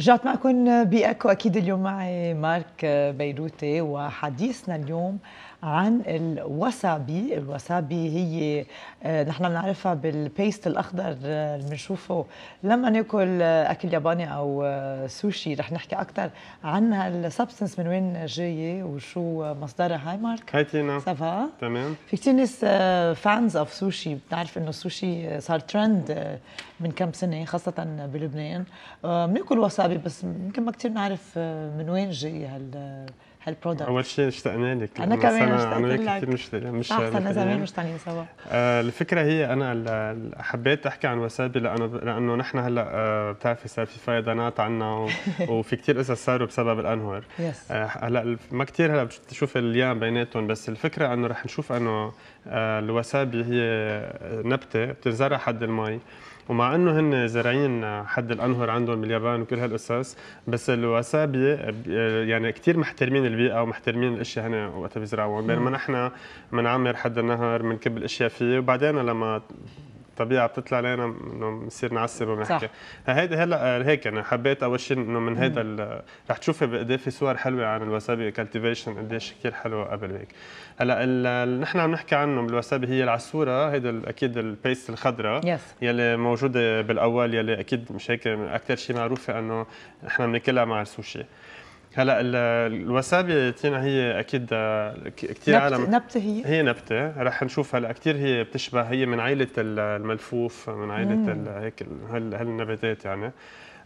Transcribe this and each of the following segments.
رجعت معكم بأكو أكيد اليوم معي مارك بيروتي وحديثنا اليوم عن الوسابي الوسابي هي آه، نحن بنعرفها بالبيست الاخضر اللي آه، بنشوفه لما ناكل آه، اكل ياباني او سوشي رح نحكي اكثر عن هالسبستنس من وين جايه وشو مصدرها هاي مارك هاي تينا سافا تمام في كثير ناس فانز اوف سوشي بتعرف انه السوشي صار ترند من كم سنه خاصه بلبنان بناكل وسابي بس يمكن ما كثير بنعرف من وين جاي هال هالبرودكت اول شيء اشتقنا لك انا كمان اشتقت لك كثير مش مش احسن زمان مشتاقين سوا آه الفكره هي انا حبيت احكي عن وسابي لانه لانه نحن هلا آه بتعرفي صار في فيضانات عنا و... وفي كثير قصص صاروا بسبب الانهر يس آه هلا ما كثير هلا بتشوف الايام بيناتهم بس الفكره انه رح نشوف انه آه الوسابي هي نبته بتنزرع حد المي ومع انه هن زارعين حد الانهر عندهم باليابان وكل هالقصص بس الوسابي يعني كثير محترمين البيئه ومحترمين الاشياء هنا وقت بيزرعوهم بينما نحن بنعمر حد النهر بنكب الاشياء فيه وبعدين لما الطبيعه بتطلع علينا انه بنصير نعسر ونحكي هيدا هلا هيك انا يعني حبيت اول شيء انه من هذا رح تشوفي قد إيه في صور حلوه عن الوسابي كالتيفيشن قديش إيه كثير حلوه قبل هيك هلا اللي نحن عم نحكي عنه بالوسابي هي العصوره هيدا اكيد البيست الخضراء yes. يلي موجوده بالاول يلي اكيد مش هيك اكثر شيء معروفه انه نحن بناكلها مع السوشي هلا الوسابي تينا هي اكيد كثير عالم نبته هي هي نبته رح نشوف هلا كثير هي بتشبه هي من عائله الملفوف من عائله هيك هالنباتات يعني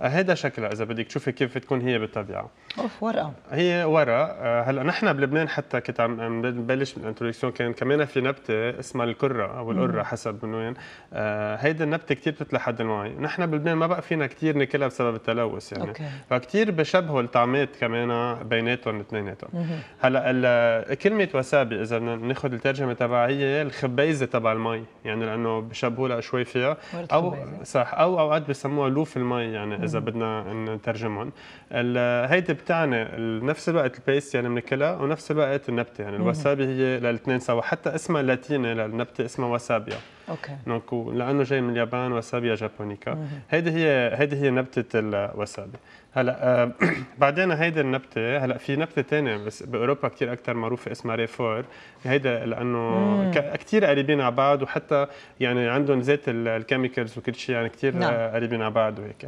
هذا آه، شكلها اذا بدك تشوفي كيف تكون هي بالطبيعه اوف ورقه هي ورقه آه، هلا نحن بلبنان حتى كنت عم ببلش بالانترودكسيون كان كمان في نبته اسمها الكره او القره حسب من وين آه، هيدي النبته كثير بتطلع حد المي نحن بلبنان ما بقى فينا كثير ناكلها بسبب التلوث يعني أوكي. فكتير بشبهوا الطعمات كمان بيناتهم اثنيناتهم هلا كلمه وسابي اذا ناخذ الترجمه تبعها هي الخبيزه تبع المي يعني لانه بشبهوا لها شوي فيها او صح او اوقات بسموها لوف المي يعني اذا بدنا نترجمهم هيدي بتعني نفس الوقت البيست يعني بناكلها ونفس الوقت النبته يعني الوسابي هي للاثنين سوا حتى اسمها اللاتيني للنبته اسمها وسابيا اوكي لانه جاي من اليابان وسابيا جابونيكا هيدي هي هيدي هي نبته الوسابي هلا آه، بعدين هيدي النبته هلا في نبته ثانيه بس باوروبا كثير اكثر معروفه اسمها ريفور هيدا لانه كثير قريبين على بعض وحتى يعني عندهم ذات الكيميكلز وكل شيء يعني كثير نعم. آه، قريبين على بعض وهيك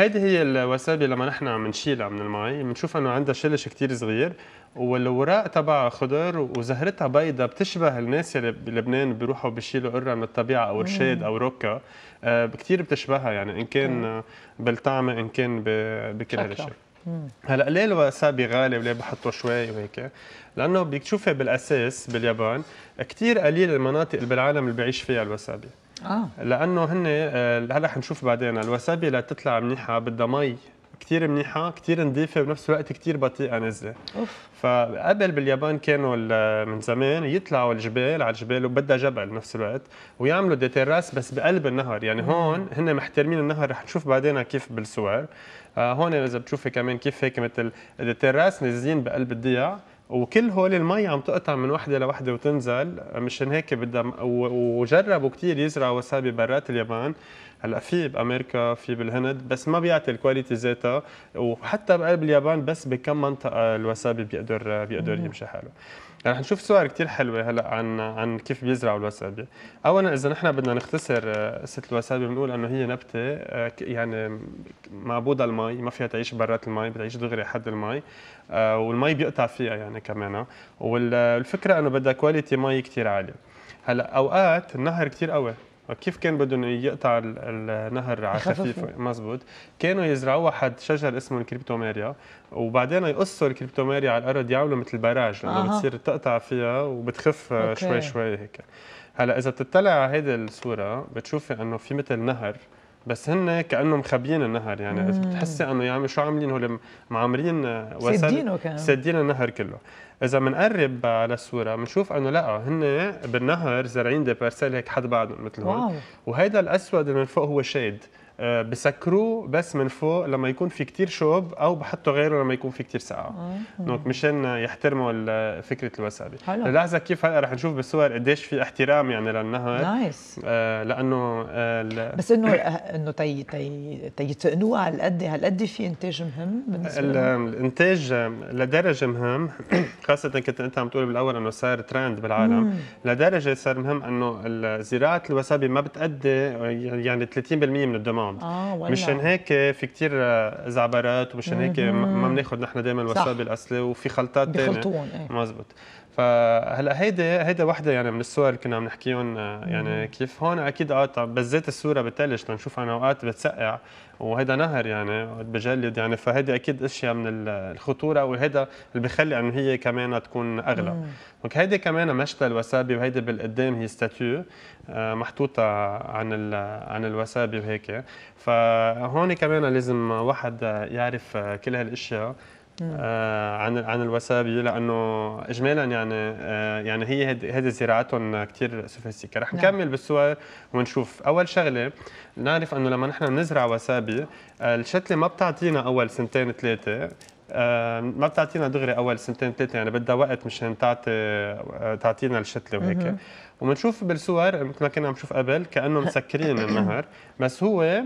هيدي هي الوسابي لما نحن عم نشيلها من المي بنشوف انه عندها شلش كثير صغير والوراق تبعها خضر وزهرتها بيضة بتشبه الناس اللي بلبنان بيروحوا بيشيلوا قرة من الطبيعة او رشاد او روكا آه، كثير بتشبهها يعني ان كان بالطعمة ان كان بكل هالشيء هلا ليه الوسابي غالي وليه بحطوا شوي وهيك؟ لانه بتشوفها بالاساس باليابان كثير قليل المناطق اللي بالعالم اللي بيعيش فيها الوسابي آه. لانه هن آه، هلا حنشوف بعدين الوسابي لتطلع منيحه بدها مي كثير منيحه كثير نظيفه وبنفس الوقت كثير بطيئه نزله اوف فقبل باليابان كانوا من زمان يطلعوا الجبال على الجبال وبدها جبل بنفس الوقت ويعملوا دي تيراس بس بقلب النهر يعني هون هن محترمين النهر رح نشوف بعدين كيف بالصور آه، هون اذا بتشوفي كمان كيف هيك مثل دي تيراس نازلين بقلب الضيع وكل هول المي عم تقطع من وحده لوحده وتنزل مشان هيك بدها وجربوا كثير يزرعوا وسابي برات اليابان هلا في بامريكا في بالهند بس ما بيعطي الكواليتي ذاتها وحتى بقلب اليابان بس بكم منطقه الوسابي بيقدر بيقدر يمشي حاله يعني نشوف صور كثير حلوه هلا عن عن كيف بيزرعوا الوسابي اولا اذا نحن بدنا نختصر آه، قصه الوسابي بنقول انه هي نبته آه، يعني معبوده المي ما فيها تعيش برات المي بتعيش دغري حد المي آه، والمي بيقطع فيها يعني كمان والفكره انه بدها كواليتي مي كثير عاليه هلا اوقات النهر كثير قوي كيف كان بدهم يقطع النهر على خفيف مزبوط كانوا يزرعوا حد شجر اسمه الكريبتوميريا وبعدين يقصوا الكريبتوميريا على الارض يعملوا مثل براج لانه آه. بتصير تقطع فيها وبتخف أوكي. شوي شوي هيك هلا اذا بتطلع على هيدي الصوره بتشوفي انه في مثل نهر بس هن كانه مخبيين النهر يعني مم. بتحسي انه يعني شو عاملين هول معمرين وسد سدينه كان سدين النهر كله اذا بنقرب على الصوره بنشوف انه لا هن بالنهر زرعين دي بارسيل هيك حد بعضهم مثل هون وهيدا الاسود من فوق هو شيد آه، بسكروه بس من فوق لما يكون في كتير شوب او بحطوا غيره لما يكون في كتير سقعه دونك مشان يحترموا فكره الوسابي لحظه كيف هلا رح نشوف بالصور قديش في احترام يعني للنهر نايس آه، لانه آه، بس انه انه تي تي على هالقد هالقد في انتاج مهم بالنسبه الانتاج لدرجه مهم خاصه كنت انت عم تقول بالاول انه صار ترند بالعالم لدرجه صار مهم انه زراعه الوسابي ما بتأدي يعني 30% من الدمار بعض آه مشان هيك في كثير آه، زعبرات ومشان هيك ما بناخذ نحن دائما الوسابي الاصلي وفي خلطات ثانيه إيه. مزبوط فهلا هيدا هيدا وحده يعني من الصور اللي كنا عم نحكيهم آه، يعني كيف هون اكيد اه بزيت الصوره بالثلج لنشوف انا اوقات بتسقع وهيدا نهر يعني بجلد يعني فهيدي اكيد اشياء من الخطوره وهيدا اللي بخلي انه هي كمان تكون اغلى دونك هيدي كمان مشتى الوسابي وهيدي بالقدام هي ستاتيو آه، محطوطه عن عن الوسابي وهيك فهون كمان لازم واحد يعرف آه، كل هالاشياء آه عن عن الوسابي لانه اجمالا يعني آه يعني هي هذه زراعتهم كثير سوفيستيكا رح نعم. نكمل نعم. بالصور ونشوف اول شغله نعرف انه لما نحن بنزرع وسابي آه، الشتله ما بتعطينا اول سنتين ثلاثه آه ما بتعطينا دغري اول سنتين ثلاثه يعني بدها وقت مشان تعطي آه، تعطينا الشتله وهيك وبنشوف بالصور مثل ما كنا عم نشوف قبل كانه مسكرين النهر بس هو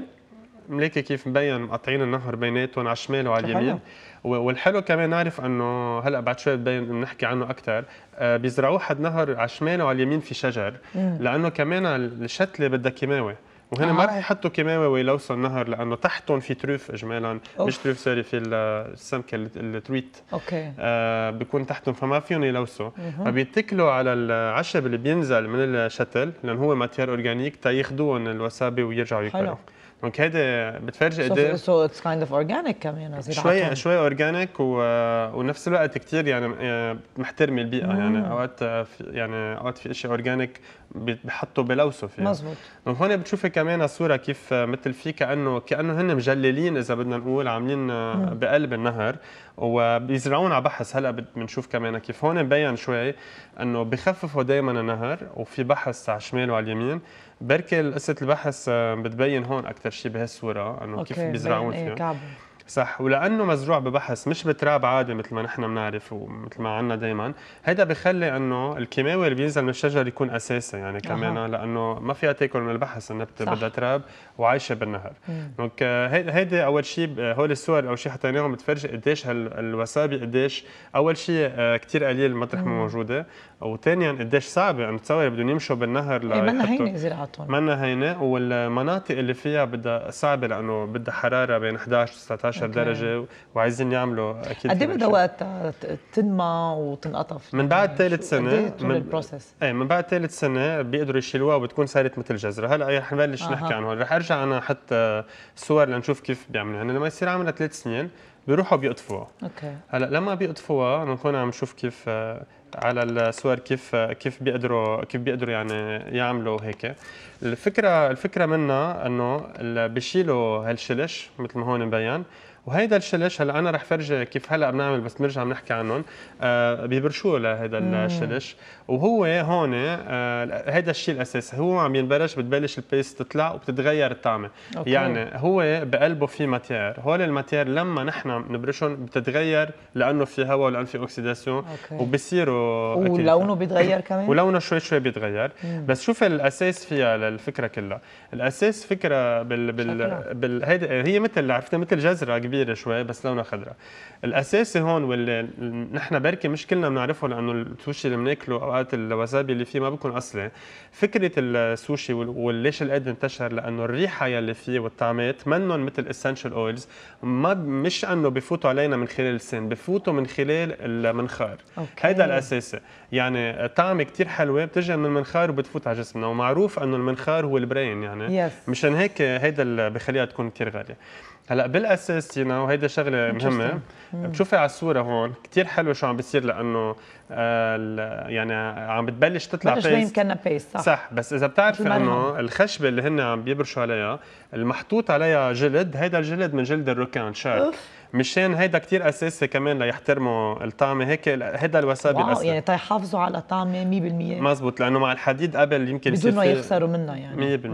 ملاكي كيف مبين مقطعين النهر بيناتهم على الشمال وعلى اليمين والحلو كمان نعرف انه هلا بعد شوي بين بنحكي عنه اكثر آه، بيزرعوه حد نهر على الشمال وعلى اليمين في شجر لانه كمان الشتله بدها كيماوي وهنا آه. ما راح يحطوا كيماوي ويلوثوا النهر لانه تحتهم في تروف اجمالا أوف. مش تروف سوري في السمكه التويت اوكي آه بيكون تحتهم فما فيهم يلوثوا فبيتكلوا على العشب اللي بينزل من الشتل لانه هو ماتير اورجانيك تاخذوهم الوسابي ويرجعوا يكبروا اوكي هيدا بتفرجي قد سو اتس كايند اوف اورجانيك كمان شوي شوي اورجانيك ونفس الوقت كثير يعني آه، محترمه البيئه مم. يعني اوقات آه، يعني اوقات في شيء اورجانيك بحطوا بلوثوا فيه مزبوط هون بتشوفي كمان الصوره كيف مثل في كانه كانه هن مجللين اذا بدنا نقول عاملين آه، مم. بقلب النهر وبيزرعون على بحث هلا بنشوف كمان كيف هون مبين شوي انه بخففوا دائما النهر وفي بحث على الشمال وعلى اليمين بركي قصه البحث آه، بتبين هون اكثر شيء بهالصوره انه كيف بيزرعون إيه، فيها صح ولانه مزروع ببحث مش بتراب عادي مثل ما نحن بنعرف ومثل ما عندنا دائما هذا بخلي انه الكيماوي اللي بينزل من الشجر يكون اساسي يعني كمان أه. لانه ما فيها تاكل من البحث النبته بدها تراب وعايشه بالنهر دونك آه، هيدي اول شيء آه، هول الصور اول شيء حطيناهم بتفرجي قديش الوسابي قديش اول شيء آه، كثير قليل مطرح ما موجوده وثانيا قديش صعبه انه تصور بدهم يمشوا بالنهر لا إيه، منا هينه زراعتهم منا هينه والمناطق اللي فيها بدها صعبه لانه بدها حراره بين 11 و 19 12 أوكي. درجه وعايزين يعملوا اكيد قد ايه بدها وقت تنمى وتنقطف من بعد ثالث سنه إيه من البروسيس اي من بعد ثالث سنه بيقدروا يشيلوها وبتكون صارت مثل جزره هلا رح يعني نبلش آه. نحكي عنها رح ارجع انا احط صور لنشوف كيف بيعملوها يعني لما يصير عملها ثلاث سنين بيروحوا بيقطفوها اوكي هلا لما بيقطفوها بنكون عم نشوف كيف آه، على الصور كيف كيف بيقدروا كيف بيقدروا يعني يعملوا هيك الفكره الفكره منا انه بيشيلوا هالشلش مثل ما هون مبين وهيدا الشلش هلا انا رح فرجي كيف هلا بنعمل بس بنرجع بنحكي عنهم آه ببرشوه لهذا الشلش وهو هون آه الشيء الاساسي هو عم ينبرش بتبلش البيست تطلع وبتتغير الطعمه أوكي. يعني هو بقلبه في ماتير هول الماتير لما نحن بنبرشهم بتتغير لانه في هواء ولانه في اوكسيداسيون وبصيروا ولونه بيتغير كمان ولونه شوي شوي بيتغير مم. بس شوف الاساس فيها للفكره كلها الاساس فكره بال بال, بال... هيدا هي مثل عرفتي مثل جزره كبيره كبيره شوي بس لونها خضراء الاساسي هون واللي نحن بركي مش كلنا بنعرفه لانه السوشي اللي بناكله اوقات الوسابي اللي فيه ما بيكون اصلي فكره السوشي وليش القد انتشر لانه الريحه يلي فيه والطعمات منهم مثل اسينشال اويلز ما مش انه بفوتوا علينا من خلال السن بفوتوا من خلال المنخار أوكي. هيدا الاساسي يعني طعمة كتير حلوه بتجي من المنخار وبتفوت على جسمنا ومعروف انه المنخار هو البرين يعني yes. مشان هيك هيدا اللي بخليها تكون كتير غاليه هلا بالاساس يو نو هيدا شغله مهمه بتشوفي على الصوره هون كثير حلو شو عم بيصير لانه آه، يعني عم بتبلش تطلع بلش بين كنبيس صح صح بس اذا بتعرفي انه الخشبه اللي هن عم بيبرشوا عليها المحطوط عليها جلد هيدا الجلد من جلد الركان شارك مشان هيدا كثير اساسي كمان ليحترموا الطعمه هيك هيدا الوسابي واو الأساسي. يعني تيحافظوا طيب على طعمه 100% مزبوط لانه مع الحديد قبل يمكن بدون ما يخسروا منها يعني 100%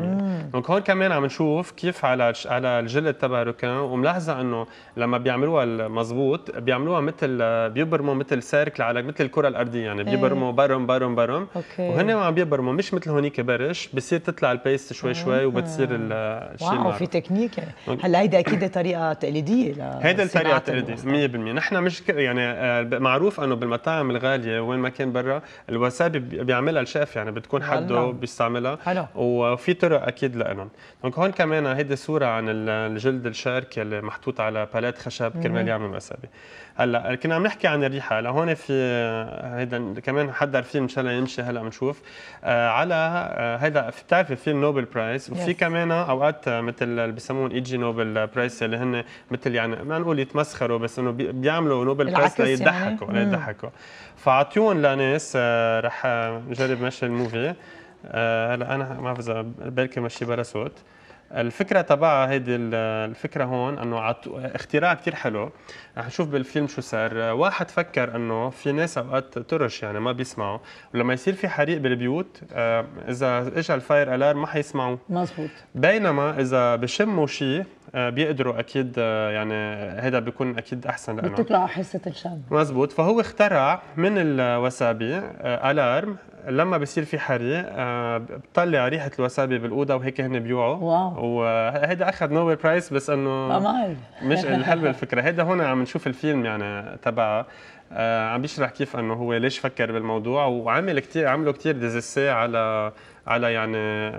دونك هون كمان عم نشوف كيف على على الجلد تبع روكان وملاحظه انه لما بيعملوها مزبوط بيعملوها مثل بيبرموا مثل سيركل على مثل الكره الارضيه يعني بيبرموا إيه. برم برم برم أوكي. وهن عم بيبرموا مش مثل هونيك برش بصير تطلع البيست شوي شوي وبتصير آه. الشيء واو في تكنيك يعني. هلا هيدي اكيد طريقه تقليديه هيدا سريع تقرضي 100% نحن مش يعني آه، معروف انه بالمطاعم الغاليه وين ما كان برا الوسابي بيعملها الشيف يعني بتكون حده بيستعملها وفي طرق اكيد لهم دونك هون كمان هيدي صوره عن الجلد الشارك اللي محطوط على بالات خشب كرمال يعمل وسابي هلا كنا عم نحكي عن الريحه لهون في آه، هيدا كمان حضر فيلم ان شاء الله يمشي هلا بنشوف آه، على هيدا بتعرفي في النوبل برايز وفي كمان اوقات مثل اللي بسموهم اي جي نوبل برايز اللي هن مثل يعني ما نقول يتمسخروا بس انه بيعملوا نوبل بريس ليضحكوا يعني؟ ليضحكوا فاعطيهم لناس آه، رح نجرب مشي الموفي آه، هلا انا ما بعرف اذا بركي مشي بلا صوت الفكره تبعها هيدي الفكره هون انه اختراع كثير حلو رح نشوف بالفيلم شو صار واحد فكر انه في ناس اوقات ترش يعني ما بيسمعوا ولما يصير في حريق بالبيوت آه، اذا اجى الفاير الارم ما حيسمعوا مزبوط بينما اذا بشموا شيء آه، بيقدروا اكيد آه، يعني هذا بيكون اكيد احسن لانه بتطلع حصه الشم مزبوط فهو اخترع من الوسابي الارم لما بصير في حريق بتطلع ريحه الوسابي بالاوضه وهيك هن بيوعوا واو وهيدا اخذ نوبل برايس بس انه مش الحلوه الفكره هيدا هون عم نشوف الفيلم يعني تبعها آه، عم بيشرح كيف انه هو ليش فكر بالموضوع وعمل كثير عملوا كثير ديزيسي على على يعني هن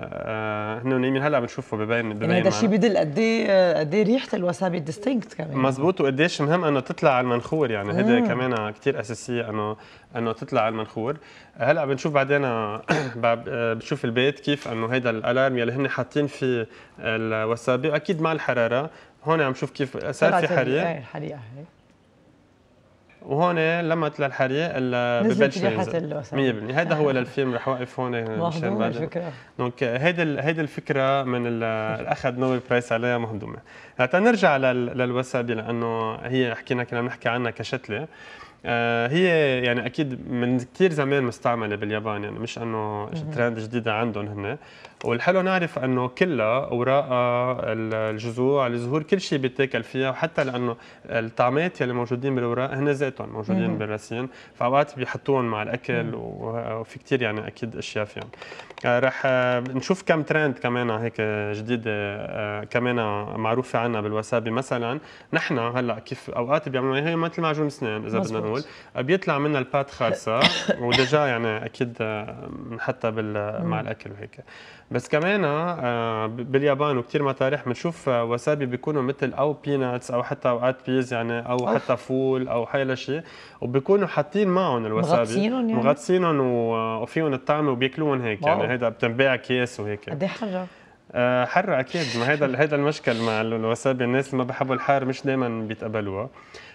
آه، نايمين هلا بنشوفه ببين ببين يعني هذا الشيء بدل قد ايه قد ايه ريحه الوسابي ديستينكت كمان مزبوط وقديش مهم انه تطلع على المنخور يعني هذا كمان كثير اساسيه انه انه تطلع على المنخور هلا بنشوف بعدين آه، بتشوف البيت كيف انه هذا الالارم يلي هن حاطين فيه الوسابي اكيد مع الحراره هون عم شوف كيف صار في حريق الحريقه إيه، وهون لمت للحريق الا ببلش ينزل 100% هذا هو للفيلم رح وقف هون مشان بعد الفكره دونك هيدي هيدي الفكره من اللي اخذ نوبل برايس عليها مهضومه نرجع للوسابي لانه هي حكينا كنا بنحكي عنها كشتله آه، هي يعني اكيد من كثير زمان مستعمله باليابان يعني مش انه ترند جديده عندهم هن والحلو نعرف انه كلها اوراقها الجذوع الزهور كل شيء بيتاكل فيها وحتى لانه الطعمات يلي موجودين بالاوراق هن ذاتهم موجودين مم. بالرسين فاوقات بيحطوهم مع الاكل وفي كثير يعني اكيد اشياء فيهم آه، رح آه، نشوف كم ترند كمان هيك جديده آه، كمان معروفه عنا بالوسابي مثلا نحن هلا كيف اوقات بيعملوا هي مثل معجون اسنان اذا بدنا نقول بيطلع منها البات خالصه ودجا يعني اكيد بنحطها مع الاكل وهيك بس كمان آه، باليابان وكثير مطارح بنشوف آه، وسابي بيكونوا مثل او بيناتس او حتى اوقات بيز يعني او أوه. حتى فول او حيلا شيء وبيكونوا حاطين معهم الوسابي مغطسينهم يعني مغطسينهم آه، وفيهم الطعم وبياكلوهم هيك يعني. واو. يعني هيدا بتنباع اكياس وهيك قد إيه حرة؟ حرة اكيد ما هيدا هيدا المشكل مع الوسابي الناس اللي ما بحبوا الحار مش دائما بيتقبلوها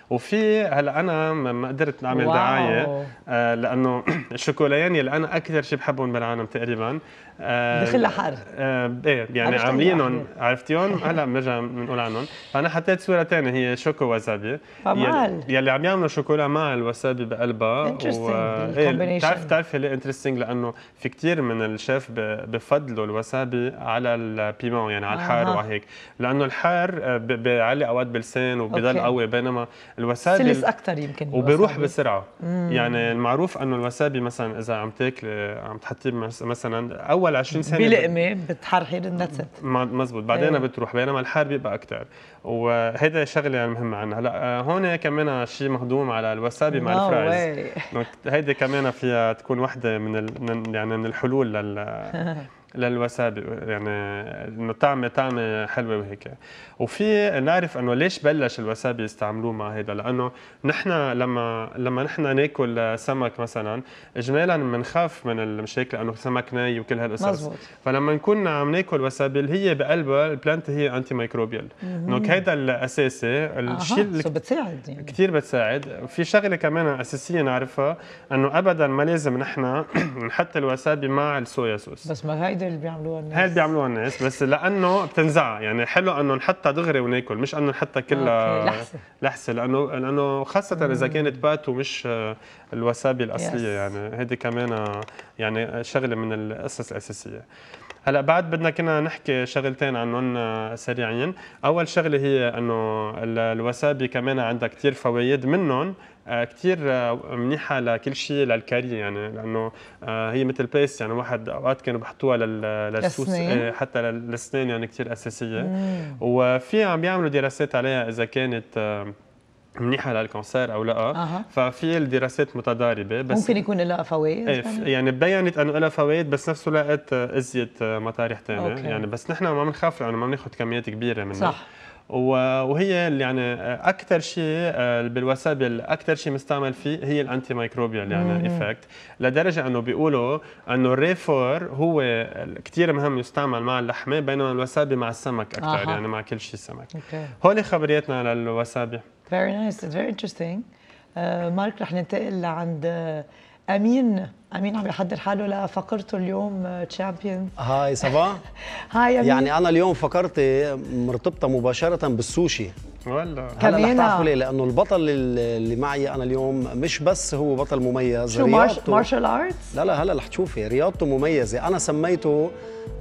وفي هلا انا ما قدرت اعمل واو. دعايه آه لانه الشوكولايين اللي انا اكثر شيء بحبهم بالعالم تقريبا آه دخلها حر آه ايه يعني عاملينهم عرفتيهم هلا بنرجع بنقول عنهم فانا حطيت صوره ثانيه هي شوكو وسابي فمال آه، يلي عم يعملوا شوكولا مع الوسابي بقلبها انترستنج ايه بتعرف بتعرف هي انترستنج لانه في كثير من الشيف بفضلوا الوسابي على البيمون يعني على الحار آه. وهيك لانه الحار آه، بيعلي اوقات بلسان وبضل قوي بينما الوسابي سلس اكثر يمكن وبيروح بسرعه مم. يعني المعروف انه الوسابي مثلا اذا عم تاكل عم تحطيه مثلا اول 20 سنه بلقمه بتحرحي النتت مزبوط بعدين ايه. بتروح بينما الحار بيبقى اكثر وهيدا شغله يعني مهمه عنا هلا آه، هون كمان شيء مهضوم على الوسابي مع الفرايز هيدي كمان فيها تكون وحده من ال... يعني من الحلول لل للوسابي يعني انه طعمه طعمه حلوه وهيك وفي نعرف انه ليش بلش الوسابي يستعملوه مع هذا لانه نحن لما لما نحن ناكل سمك مثلا اجمالا بنخاف من المشاكل لانه سمك ناي وكل هالقصص فلما نكون عم ناكل وسابي اللي هي بقلبها البلانت هي انتي ميكروبيال دونك هذا الاساسي الشيء اللي بتساعد يعني. كثير بتساعد في شغله كمان اساسيه نعرفها انه ابدا ما لازم نحن نحط الوسابي مع الصويا صوص بس ما هي هيدا اللي بيعملوها الناس هيدا بيعملوها الناس بس لانه بتنزع يعني حلو انه نحطها دغري وناكل مش انه نحطها كلها لحسه لحسه لانه لانه خاصه اذا كانت بات ومش الوسابي الاصليه يس. يعني هيدي كمان يعني شغله من القصص الاساسيه هلا بعد بدنا كنا نحكي شغلتين عنهم آه، سريعين اول شغله هي انه الوسابي كمان عندها كثير فوائد منهم آه، كثير آه، منيحه لكل شيء للكاري يعني لانه هي مثل بيس يعني واحد اوقات كانوا بحطوها للسوس إيه، حتى للاسنان يعني كثير اساسيه مم. وفي عم بيعملوا دراسات عليها اذا كانت منيحه للكونسير او لا أه. ففي الدراسات متضاربه بس ممكن يكون لها فوائد إيه، يعني, يعني بينت انه لها فوائد بس نفس الوقت ازيت آه، مطارح ثانيه يعني بس نحن ما بنخاف لانه ما بناخذ كميات كبيره منها صح وهي يعني آه، اكثر شيء آه، بالوسابي اكثر شيء مستعمل فيه هي الانتي مايكروبيال يعني ايفكت لدرجه انه بيقولوا انه الريفور هو كثير مهم يستعمل مع اللحمه بينما الوسابي مع السمك اكثر آه. يعني مع كل شيء سمك هول خبرياتنا للوسابي Very nice. It's very interesting. Uh, مارك رح ننتقل لعند آه، امين امين عم يحضر حاله لفقرته اليوم تشامبيون آه، هاي صباح هاي أمين. يعني انا اليوم فقرتي مرتبطه مباشره بالسوشي ولا هلا رح تعرفوا ليه لانه البطل اللي معي انا اليوم مش بس هو بطل مميز شو رياضته مارشال ارتس لا لا هلا رح تشوفي رياضته مميزه انا سميته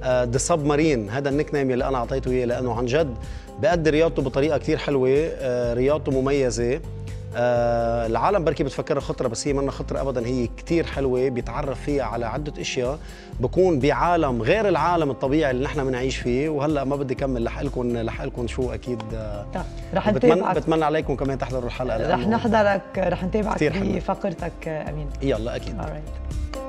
ذا سب مارين هذا النيك نيم اللي انا اعطيته اياه لانه عن جد بقدر رياضته بطريقه كثير حلوه آه، رياضته مميزه آه العالم بركي بتفكرها خطره بس هي منا خطره ابدا هي كثير حلوه بيتعرف فيها على عده اشياء بكون بعالم غير العالم الطبيعي اللي نحن بنعيش فيه وهلا ما بدي كمل لحقلكم لحقلكم شو اكيد آه، طيب. رح بتمنى بتمنى عليكم كمان تحضروا الحلقه رح نحضرك رح نتابعك فقرتك امين يلا اكيد All right.